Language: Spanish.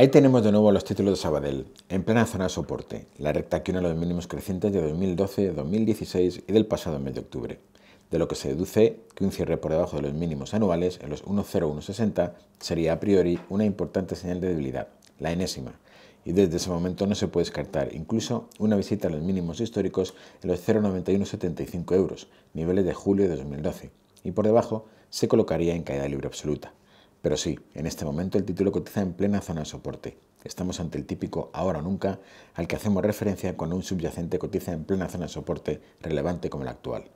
Ahí tenemos de nuevo los títulos de Sabadell, en plena zona de soporte, la recta que une los mínimos crecientes de 2012, 2016 y del pasado mes de octubre, de lo que se deduce que un cierre por debajo de los mínimos anuales en los 10160 sería a priori una importante señal de debilidad, la enésima, y desde ese momento no se puede descartar incluso una visita a los mínimos históricos en los 0,9175 euros, niveles de julio de 2012, y por debajo se colocaría en caída libre absoluta. Pero sí, en este momento el título cotiza en plena zona de soporte. Estamos ante el típico ahora o nunca al que hacemos referencia cuando un subyacente cotiza en plena zona de soporte relevante como el actual.